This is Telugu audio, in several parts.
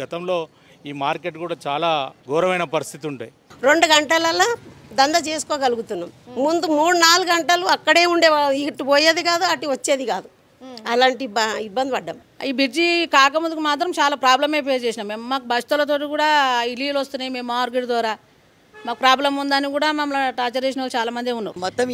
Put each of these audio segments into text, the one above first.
గతంలో ఈ మార్కెట్ కూడా చాలా ఘోరమైన పరిస్థితి ఉండే రెండు గంటలలో దంద చేసుకోగలుగుతున్నాం ముందు మూడు నాలుగు గంటలు అక్కడే ఉండే ఇటు పోయేది కాదు అటు వచ్చేది కాదు అలాంటి ఇబ్బంది పడ్డాం ఈ బ్రిడ్జి కాకముందుకు మాత్రం చాలా ప్రాబ్లమే ఫేస్ చేసినాం మేము మాకు బస్తులతో కూడా ఇలీలు వస్తున్నాయి మేము మార్కెట్ ద్వారా మాకు ప్రాబ్లం ఉందని కూడా మమ్మల్ని టార్చర్ చేసిన వాళ్ళు చాలా మంది ఉన్నారు మొత్తం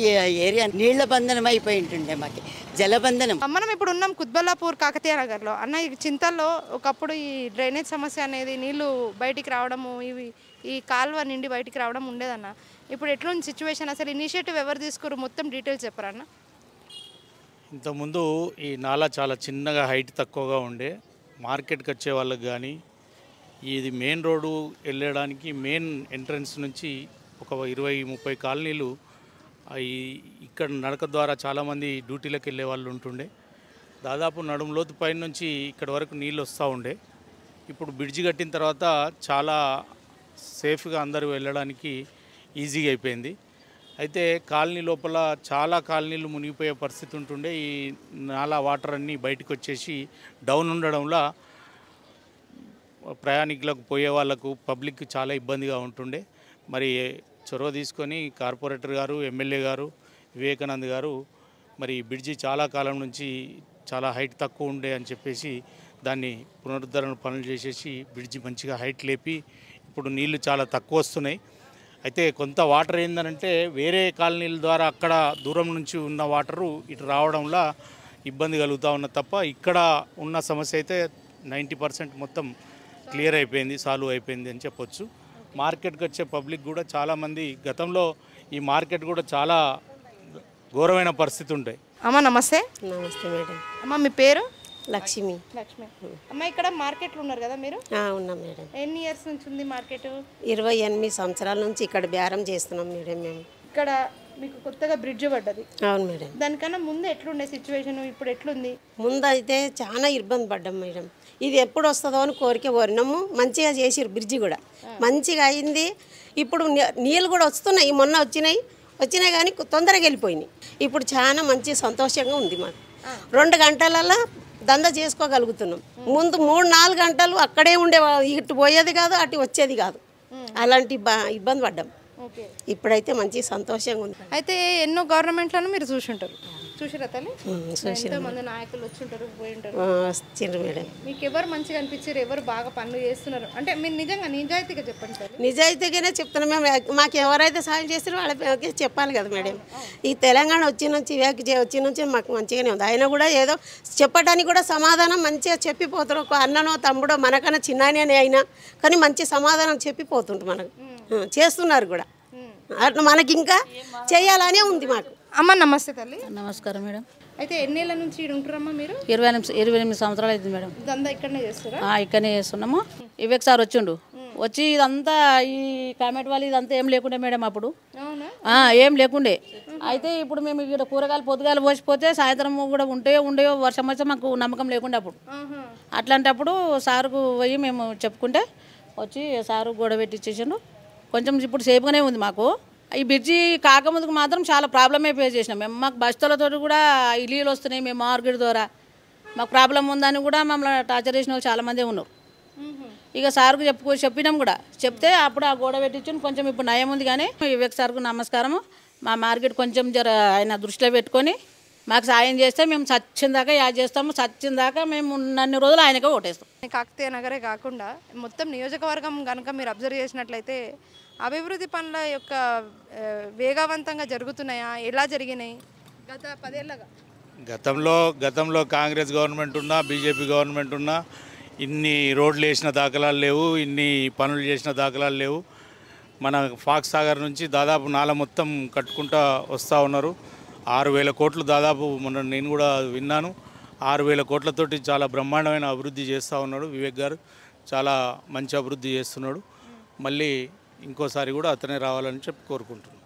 ఏరియా నీళ్ల బంధనం అయిపోయి ఉంటుండే మాకి జలబంధనం మనం ఇప్పుడు ఉన్నాం కుత్బల్లాపూర్ కాకతీయ నగర్లో అన్న ఈ చింతల్లో ఒకప్పుడు ఈ డ్రైనేజ్ సమస్య అనేది నీళ్లు బయటికి రావడము ఇవి ఈ కాలువ నిండి బయటికి రావడం ఉండేదన్న ఇప్పుడు ఎట్లుంది సిచ్యువేషన్ అసలు ఇనిషియేటివ్ ఎవరు తీసుకురు మొత్తం డీటెయిల్స్ చెప్పరా ఇంతకుముందు ఈ నాలా చాలా చిన్నగా హైట్ తక్కువగా ఉండే మార్కెట్కి వచ్చే వాళ్ళకి కానీ ఇది మెయిన్ రోడ్డు వెళ్ళడానికి మెయిన్ ఎంట్రన్స్ నుంచి ఒక ఇరవై ముప్పై కాలనీలు ఇక్కడ నడక ద్వారా చాలామంది డ్యూటీలకు వెళ్ళే వాళ్ళు ఉంటుండే దాదాపు నడుము లోతు పైన నుంచి ఇక్కడ వరకు నీళ్ళు వస్తూ ఉండే ఇప్పుడు బ్రిడ్జి కట్టిన తర్వాత చాలా సేఫ్గా అందరూ వెళ్ళడానికి ఈజీగా అయిపోయింది అయితే కాలనీ లోపల చాలా కాలనీలు మునిగిపోయే పరిస్థితి ఉంటుండే ఈ నాలా వాటర్ అన్నీ బయటకు వచ్చేసి డౌన్ ఉండడంలో ప్రయాణికులకు పోయే వాళ్లకు పబ్లిక్ చాలా ఇబ్బందిగా ఉంటుండే మరి చొరవ తీసుకొని కార్పొరేటర్ గారు ఎమ్మెల్యే గారు వివేకానంద్ గారు మరి బ్రిడ్జి చాలా కాలం నుంచి చాలా హైట్ తక్కువ ఉండే అని చెప్పేసి దాన్ని పునరుద్ధరణ పనులు చేసేసి బ్రిడ్జి మంచిగా హైట్ లేపి ఇప్పుడు నీళ్లు చాలా తక్కువ వస్తున్నాయి అయితే కొంత వాటర్ ఏందనంటే వేరే కాలనీల ద్వారా అక్కడ దూరం నుంచి ఉన్న వాటరు ఇటు రావడంలో ఇబ్బంది కలుగుతూ ఉన్న తప్ప ఇక్కడ ఉన్న సమస్య అయితే నైంటీ మొత్తం క్లియర్ అయిపోయింది సాల్వ్ అయిపోయింది అని చెప్పొచ్చు మార్కెట్కి వచ్చే పబ్లిక్ కూడా చాలామంది గతంలో ఈ మార్కెట్ కూడా చాలా ఘోరమైన పరిస్థితి ఉంటాయి అమ్మ నమస్తే నమస్తే మేడం అమ్మ మీ పేరు లక్ష్మి లక్ష్మి అమ్మ ఇక్కడ మార్కెట్లో ఉన్నారు కదా మీరు ఉన్నాం మేడం ఎన్ని ఇయర్స్ నుంచి ఉంది మార్కెట్ ఇరవై ఎనిమిది సంవత్సరాల నుంచి ఇక్కడ బేరం చేస్తున్నాం మేడం మేము ఇక్కడ మీకు కొత్తగా బ్రిడ్జ్ పడ్డది అవును మేడం దానికన్నా ముందు ఎట్లుండే సిచ్యువేషన్ ఇప్పుడు ఎట్లుంది ముందు అయితే చాలా ఇబ్బంది పడ్డాం మేడం ఇది ఎప్పుడు వస్తుందో అని కోరిక కోరినాము మంచిగా చేసారు బ్రిడ్జ్ కూడా మంచిగా అయింది ఇప్పుడు నీళ్ళు కూడా వస్తున్నాయి మొన్న వచ్చినాయి వచ్చినాయి కానీ తొందరగా వెళ్ళిపోయినాయి ఇప్పుడు చాలా మంచి సంతోషంగా ఉంది మాకు రెండు గంటలలో దందా చేసుకోగలుగుతున్నాం ముందు మూడు నాలుగు గంటలు అక్కడే ఉండే ఇటు పోయేది కాదు అటు వచ్చేది కాదు అలాంటి ఇబ్బంది పడ్డాం ఇప్పుడైతే మంచి సంతోషంగా ఉంది అయితే ఎన్నో గవర్నమెంట్లను మీరు చూసుంటారు తల్లి నాయకులు పోయి ఉంటారు మీకు మంచిగా అనిపించారు ఎవరు బాగా పనులు చేస్తున్నారు అంటే మీరు నిజంగా నిజాయితీగా చెప్పండి నిజాయితీగానే చెప్తున్నాం మేము మాకు ఎవరైతే సాయం చేస్తారో వాళ్ళకి చెప్పాలి కదా మేడం ఈ తెలంగాణ వచ్చి నుంచి వ్యాక్ వచ్చి నుంచి మాకు మంచిగానే ఉంది ఆయన కూడా ఏదో చెప్పడానికి కూడా సమాధానం మంచిగా చెప్పిపోతారు ఒక అన్ననో తమ్ముడో మనకన్నా చిన్ననే అయినా కానీ మంచి సమాధానం చెప్పిపోతుంటారు మనకు చేస్తున్నారు కూడా మనకి ఇంకా చేయాలనే ఉంది మాకు అమ్మ నమస్తే తల్లి నమస్కారం మేడం అయితే ఏళ్ళ నుంచి ఉంటారమ్మా మీరు ఇరవై ఎనిమిది ఇరవై ఎనిమిది సంవత్సరాలు అవుతుంది మేడం ఇదంతా ఇక్కడనే చేస్తారా ఇక్కడనే చేస్తున్నాము వివేక్ సార్ వచ్చిండు వచ్చి ఇదంతా ఈ కామెట్ వాళ్ళు ఇదంతా ఏం లేకుండే మేడం అప్పుడు ఏం లేకుండే అయితే ఇప్పుడు మేము ఇక్కడ కూరగాయలు పొద్దుగాలు పోసిపోతే సాయంత్రం కూడా ఉంటే ఉండే వర్షం వచ్చే మాకు నమ్మకం లేకుండా అప్పుడు అట్లాంటప్పుడు సారుకు పోయి మేము చెప్పుకుంటే వచ్చి సారు గొడవ పెట్టించేసిండు కొంచెం ఇప్పుడు సేఫ్గానే ఉంది మాకు ఈ బ్రిడ్జి కాకముందుకు మాత్రం చాలా ప్రాబ్లమే ఫేస్ చేసినాం మేము మాకు బస్తలతో కూడా ఇల్లీలు వస్తున్నాయి మేము మార్కెట్ ద్వారా మాకు ప్రాబ్లం ఉందని కూడా మమ్మల్ని టార్చర్ చేసిన వాళ్ళు చాలామంది ఉన్నారు ఇక సార్కు చెప్పుకో చెప్పినాం కూడా చెప్తే అప్పుడు ఆ గోడ పెట్టించు కొంచెం ఇప్పుడు నయం ఉంది కానీ వివేక్ సార్కు నమస్కారం మా మార్కెట్ కొంచెం జర ఆయన దృష్టిలో పెట్టుకొని మాకు సాయం చేస్తే మేము సచ్చిందాకా యాడ్ చేస్తాము సచ్చిందాకా మేము అన్ని రోజులు ఆయనకే ఓటేస్తాం కాకతీయ నగరే కాకుండా మొత్తం నియోజకవర్గం కనుక మీరు అబ్జర్వ్ చేసినట్లయితే అభివృద్ధి పనుల యొక్క వేగవంతంగా జరుగుతున్నాయా ఎలా జరిగినాయి గత పదేళ్ళగా గతంలో గతంలో కాంగ్రెస్ గవర్నమెంట్ ఉన్నా బీజేపీ గవర్నమెంట్ ఉన్నా ఇన్ని రోడ్లు వేసిన దాఖలాలు లేవు ఇన్ని పనులు చేసిన దాఖలాలు లేవు మన ఫాక్స్ సాగర్ నుంచి దాదాపు నాల మొత్తం కట్టుకుంటా వస్తూ ఉన్నారు ఆరు వేల కోట్లు దాదాపు మొన్న నేను కూడా విన్నాను ఆరు వేల కోట్లతోటి చాలా బ్రహ్మాండమైన అభివృద్ధి చేస్తూ ఉన్నాడు వివేక్ గారు చాలా మంచి అభివృద్ధి చేస్తున్నాడు మళ్ళీ ఇంకోసారి కూడా అతనే రావాలని చెప్పి కోరుకుంటున్నాను